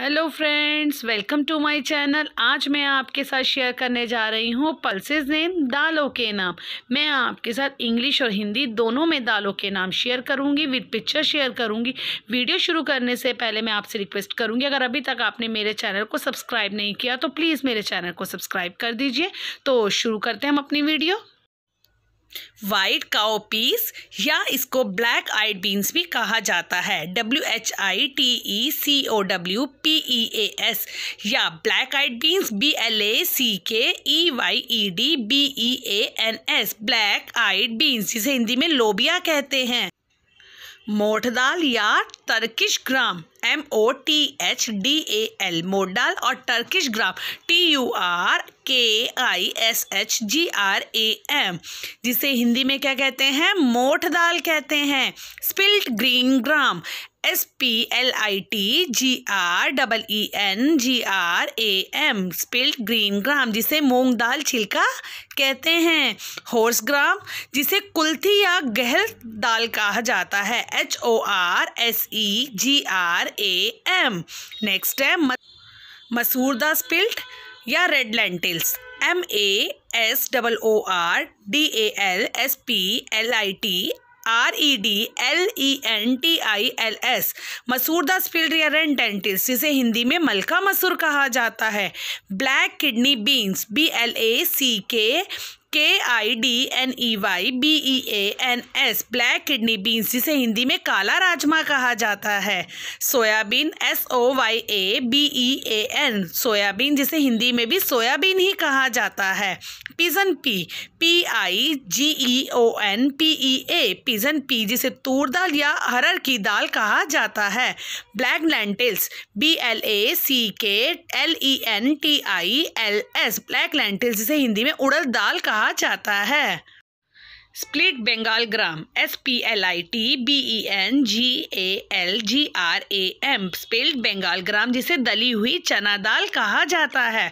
hello friends welcome to my channel आज मैं आपके साथ शेयर करने जा रही हूँ पल्सेस नेम दालों के नाम मैं आपके साथ इंग्लिश और हिंदी दोनों में दालों के नाम शेयर करूँगी विद पिक्चर शेयर करूँगी वीडियो शुरू करने से पहले मैं आपसे रिक्वेस्ट करूँगी अगर अभी तक आपने मेरे चैनल को सब्सक्राइब नहीं किया तो प्लीज़ मेरे चैनल को सब्सक्राइब कर दीजिए तो शुरू करते हैं हम अपनी वीडियो वाइट काओ पीस या इसको ब्लैक आइड बीन्स भी कहा जाता है W H I T E C O W P E A S या black eyed beans B L A C K E Y E D B E A N S black eyed beans जिसे हिंदी में लोबिया कहते हैं मोठ दाल या Turkish gram M O T H D A L मोट और Turkish gram T U R K I S H G R A M जिसे हिंदी में क्या कहते हैं मोठ दाल कहते हैं split green gram S P L I T G R double E N G R A M split green gram जिसे मूंग दाल छिलका कहते हैं हॉर्स ग्राम जिसे कुल्थी या गहल दाल कहा जाता है H O R S E G R A M next है मसूर दाल स्पिल्ट या red lentils M A S double O R D A L S P L I T R E D L E N T I L S मसूर the and dentist जिसे हिंदी में मलका मसूर कहा जाता है black kidney beans B L A C K K I D N E Y B E A N S black kidney beans जिसे हिंदी में काला राजमा कहा जाता है soybean S O Y A B E A N soybean जिसे हिंदी में भी soybean ही कहा जाता है pigeon pea P I G E O N P E A pigeon pea जिसे तूर दाल या अरहर की दाल कहा जाता है black lentils B L A C K L E N T I L S black lentils जिसे हिंदी में उड़द दाल कहा कहा जाता है split Bengal gram S P L I T B E N G A L G R A M split Bengal gram जिसे दली हुई चना दाल कहा जाता है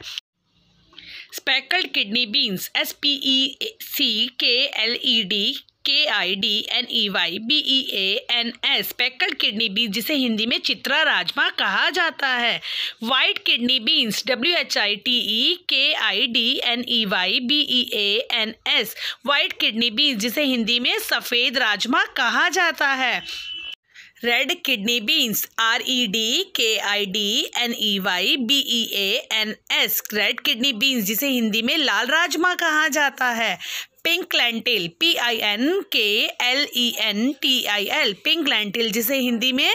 speckled kidney beans S P E C K L E D K I D N E Y B E A N S speckled kidney beans जिसे हिंदी में चित्रा राजमा कहा जाता है white kidney beans W H I T E K I D N E Y B E A N S white kidney beans जिसे हिंदी में सफ़ेद राजमा कहा जाता है red kidney beans R E D K I D N E Y B E A N S red kidney beans जिसे हिंदी में लाल राजमा कहा जाता है pink lentil P I N K L E N T I L pink lentil जिसे हिंदी में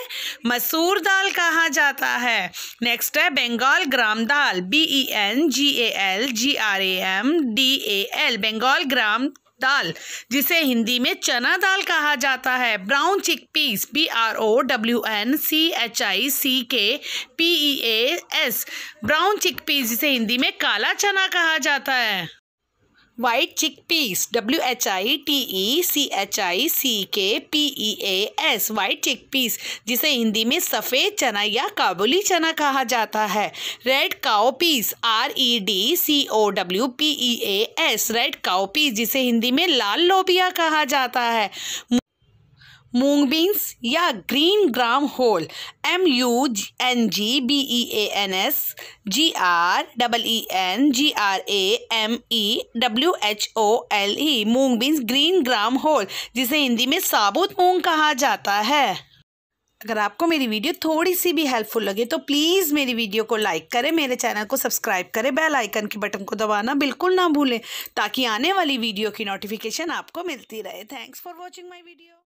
मसूर दाल कहा जाता है नेक्स्ट है Bengal gram dal B E N G A L G R A M D A L Bengal gram dal जिसे हिंदी में चना दाल कहा जाता है brown chick peas B R O W N C H I C K P E A S brown chick peas जिसे हिंदी में काला चना कहा जाता है white chick peas W H I T E C H I C K P E A S white chick peas जिसे हिंदी में सफ़ेद चना या काबुली चना कहा जाता है red cow peas R E D C O W P E A S red cow peas जिसे हिंदी में लाल लोबिया कहा जाता है मूंग बीन्स या green gram whole M U N G B E A N S G R double E N G R A M E W H O L E moong beans green gram whole जिसे हिंदी में साबुत मूंग कहा जाता है अगर आपको मेरी video थोड़ी सी भी हेल्पफुल लगे तो प्लीज़ मेरी वीडियो को लाइक करें मेरे चैनल को सब्सक्राइब करें बेल आइकन के बटन को दबाना बिल्कुल ना भूलें ताकि आने वाली वीडियो की नोटिफिकेशन आपको मिलती रहे thanks for watching my video